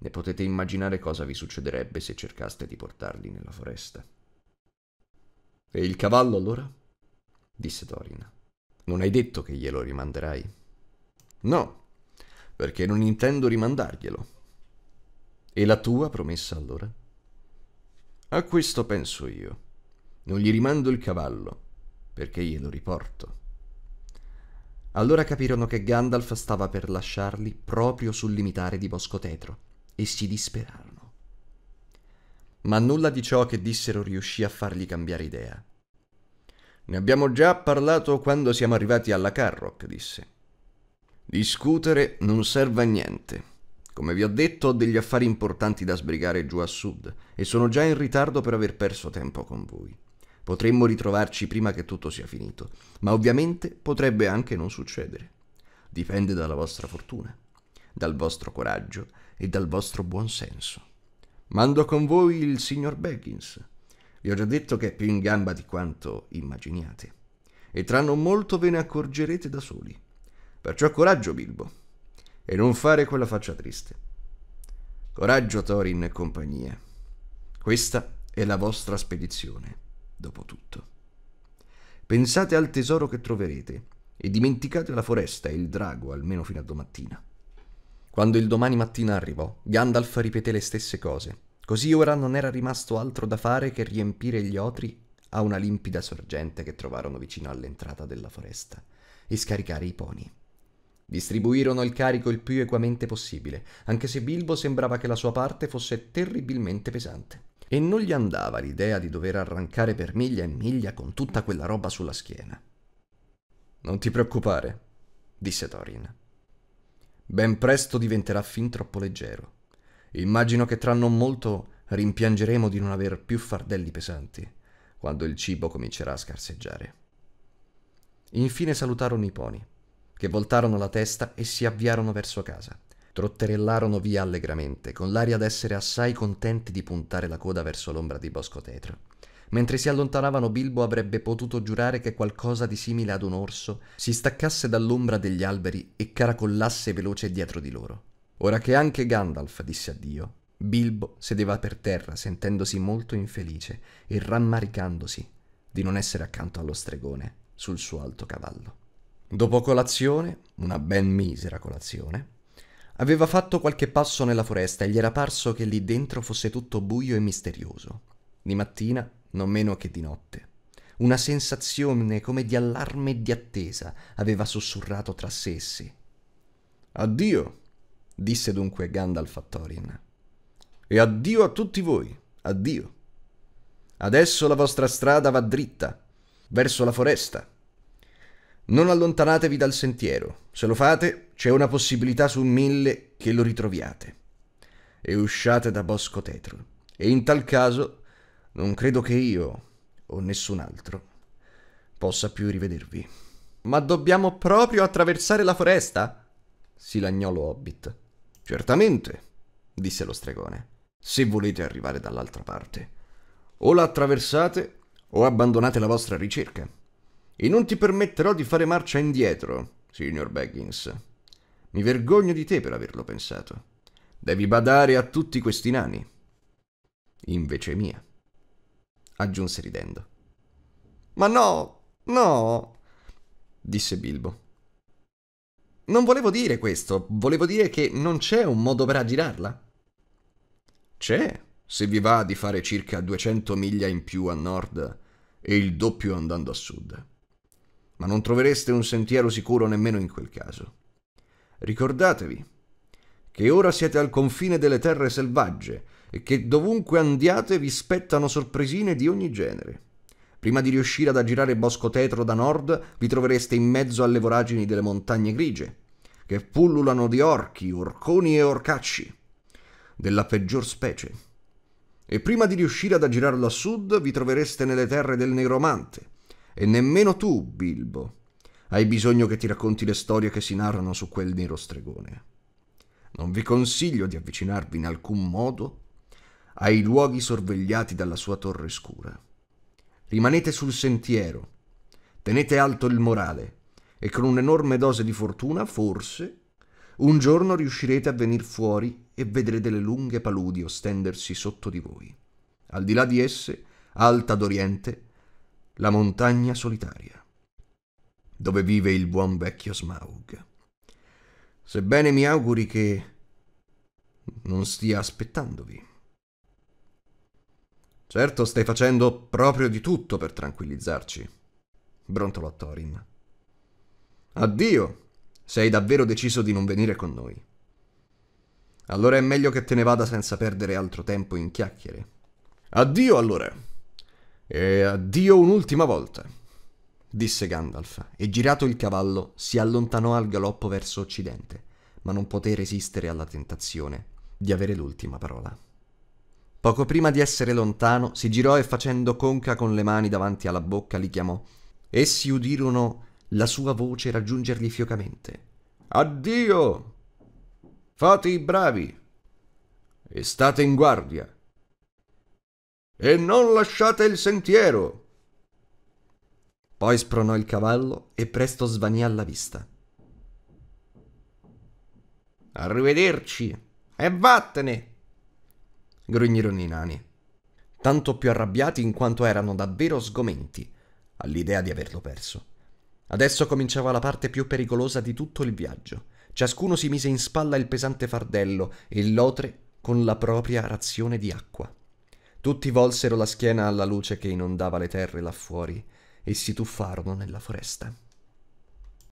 e potete immaginare cosa vi succederebbe se cercaste di portarli nella foresta. E il cavallo allora? disse Dorina. Non hai detto che glielo rimanderai? No, perché non intendo rimandarglielo. E la tua promessa allora? A questo penso io. Non gli rimando il cavallo, perché glielo riporto. Allora capirono che Gandalf stava per lasciarli proprio sul limitare di Bosco Tetro e si disperarono. Ma nulla di ciò che dissero riuscì a fargli cambiare idea. Ne abbiamo già parlato quando siamo arrivati alla Carrock, disse. Discutere non serve a niente. Come vi ho detto, ho degli affari importanti da sbrigare giù a sud e sono già in ritardo per aver perso tempo con voi. Potremmo ritrovarci prima che tutto sia finito, ma ovviamente potrebbe anche non succedere. Dipende dalla vostra fortuna dal vostro coraggio e dal vostro buonsenso. Mando con voi il signor Beggins. Vi ho già detto che è più in gamba di quanto immaginiate. E tra non molto ve ne accorgerete da soli. Perciò coraggio, Bilbo. E non fare quella faccia triste. Coraggio, Thorin e compagnia. Questa è la vostra spedizione, dopo tutto. Pensate al tesoro che troverete e dimenticate la foresta e il drago almeno fino a domattina. Quando il domani mattina arrivò, Gandalf ripeté le stesse cose. Così ora non era rimasto altro da fare che riempire gli otri a una limpida sorgente che trovarono vicino all'entrata della foresta e scaricare i poni. Distribuirono il carico il più equamente possibile, anche se Bilbo sembrava che la sua parte fosse terribilmente pesante. E non gli andava l'idea di dover arrancare per miglia e miglia con tutta quella roba sulla schiena. Non ti preoccupare, disse Thorin ben presto diventerà fin troppo leggero. Immagino che tra non molto rimpiangeremo di non aver più fardelli pesanti, quando il cibo comincerà a scarseggiare. Infine salutarono i poni, che voltarono la testa e si avviarono verso casa. Trotterellarono via allegramente, con l'aria d'essere assai contenti di puntare la coda verso l'ombra di Bosco Tetra. Mentre si allontanavano Bilbo avrebbe potuto giurare che qualcosa di simile ad un orso si staccasse dall'ombra degli alberi e caracollasse veloce dietro di loro. Ora che anche Gandalf disse addio, Bilbo sedeva per terra sentendosi molto infelice e rammaricandosi di non essere accanto allo stregone sul suo alto cavallo. Dopo colazione, una ben misera colazione, aveva fatto qualche passo nella foresta e gli era parso che lì dentro fosse tutto buio e misterioso. Di mattina non meno che di notte. Una sensazione come di allarme e di attesa aveva sussurrato tra sé e sé. Addio, disse dunque Gandalf a Thorin. E addio a tutti voi, addio. Adesso la vostra strada va dritta, verso la foresta. Non allontanatevi dal sentiero, se lo fate c'è una possibilità su mille che lo ritroviate. E usciate da Bosco Tetro, e in tal caso non credo che io, o nessun altro, possa più rivedervi. Ma dobbiamo proprio attraversare la foresta? si lagnò lo Hobbit. Certamente, disse lo stregone, se volete arrivare dall'altra parte. O la attraversate o abbandonate la vostra ricerca. E non ti permetterò di fare marcia indietro, signor Baggins. Mi vergogno di te per averlo pensato. Devi badare a tutti questi nani. Invece mia aggiunse ridendo. Ma no, no, disse Bilbo. Non volevo dire questo, volevo dire che non c'è un modo per aggirarla. C'è, se vi va di fare circa 200 miglia in più a nord e il doppio andando a sud. Ma non trovereste un sentiero sicuro nemmeno in quel caso. Ricordatevi che ora siete al confine delle terre selvagge e che dovunque andiate vi spettano sorpresine di ogni genere. Prima di riuscire ad aggirare Bosco Tetro da nord, vi trovereste in mezzo alle voragini delle montagne grigie, che pullulano di orchi, orconi e orcacci, della peggior specie. E prima di riuscire ad aggirarlo a sud, vi trovereste nelle terre del negromante. E nemmeno tu, Bilbo, hai bisogno che ti racconti le storie che si narrano su quel nero stregone. Non vi consiglio di avvicinarvi in alcun modo ai luoghi sorvegliati dalla sua torre scura. Rimanete sul sentiero, tenete alto il morale e con un'enorme dose di fortuna, forse, un giorno riuscirete a venir fuori e vedere delle lunghe paludi ostendersi sotto di voi. Al di là di esse, alta d'Oriente, la montagna solitaria, dove vive il buon vecchio Smaug. Sebbene mi auguri che non stia aspettandovi. Certo, stai facendo proprio di tutto per tranquillizzarci, brontolò Thorin. Addio! Sei davvero deciso di non venire con noi. Allora è meglio che te ne vada senza perdere altro tempo in chiacchiere. Addio allora! E addio un'ultima volta! disse Gandalf, e girato il cavallo si allontanò al galoppo verso occidente, ma non poté resistere alla tentazione di avere l'ultima parola. Poco prima di essere lontano, si girò e facendo conca con le mani davanti alla bocca li chiamò. Essi udirono la sua voce raggiungerli fiocamente. Addio! Fate i bravi! E state in guardia! E non lasciate il sentiero! Poi spronò il cavallo e presto svanì alla vista. Arrivederci! E vattene! grognarono i nani. Tanto più arrabbiati in quanto erano davvero sgomenti all'idea di averlo perso. Adesso cominciava la parte più pericolosa di tutto il viaggio. Ciascuno si mise in spalla il pesante fardello e lotre con la propria razione di acqua. Tutti volsero la schiena alla luce che inondava le terre là fuori e si tuffarono nella foresta.